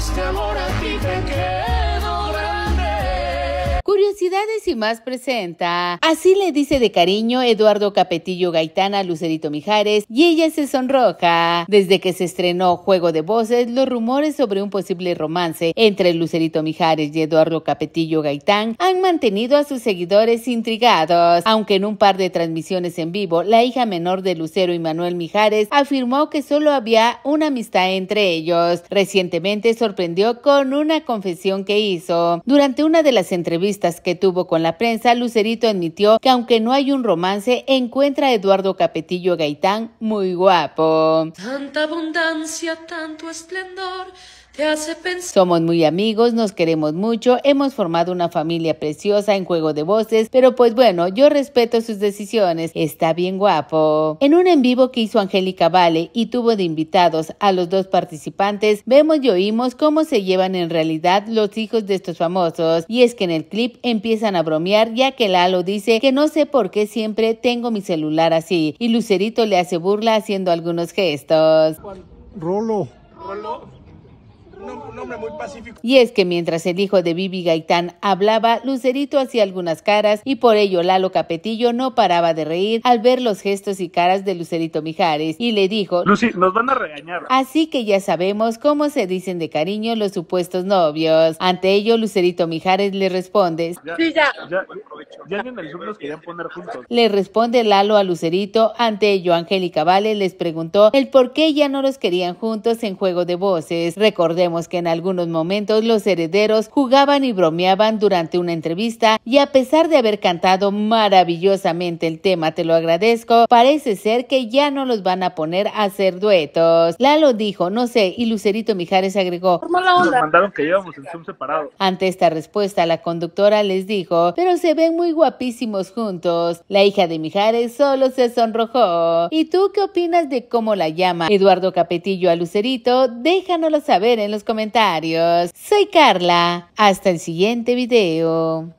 este amor a ti te queda. Curiosidades y más presenta. Así le dice de cariño Eduardo Capetillo Gaitán a Lucerito Mijares y ella se sonroja. Desde que se estrenó Juego de Voces, los rumores sobre un posible romance entre Lucerito Mijares y Eduardo Capetillo Gaitán han mantenido a sus seguidores intrigados, aunque en un par de transmisiones en vivo, la hija menor de Lucero y Manuel Mijares afirmó que solo había una amistad entre ellos. Recientemente sorprendió con una confesión que hizo. Durante una de las entrevistas que tuvo con la prensa, Lucerito admitió que aunque no hay un romance, encuentra a Eduardo Capetillo Gaitán muy guapo. Tanta abundancia, tanto esplendor. Somos muy amigos, nos queremos mucho, hemos formado una familia preciosa en juego de voces, pero pues bueno, yo respeto sus decisiones, está bien guapo. En un en vivo que hizo Angélica Vale y tuvo de invitados a los dos participantes, vemos y oímos cómo se llevan en realidad los hijos de estos famosos. Y es que en el clip empiezan a bromear ya que Lalo dice que no sé por qué siempre tengo mi celular así y Lucerito le hace burla haciendo algunos gestos. Rolo. Rolo muy pacífico. Y es que mientras el hijo de Bibi Gaitán hablaba, Lucerito hacía algunas caras y por ello Lalo Capetillo no paraba de reír al ver los gestos y caras de Lucerito Mijares y le dijo, Lucy, nos van a regañar. Así que ya sabemos cómo se dicen de cariño los supuestos novios. Ante ello, Lucerito Mijares le responde, ya, sí, ya. Ya, el ya, querían poner juntos. Le responde Lalo a Lucerito, ante ello Angélica Vale les preguntó el por qué ya no los querían juntos en Juego de Voces. Recordemos que en algunos momentos los herederos jugaban y bromeaban durante una entrevista y a pesar de haber cantado maravillosamente el tema Te lo agradezco, parece ser que ya no los van a poner a hacer duetos. Lalo dijo, no sé, y Lucerito Mijares agregó, Ante esta respuesta, la conductora les dijo, pero se ven muy guapísimos juntos. La hija de Mijares solo se sonrojó. ¿Y tú qué opinas de cómo la llama Eduardo Capetillo a Lucerito? Déjanoslo saber en los comentarios. Soy Carla. Hasta el siguiente video.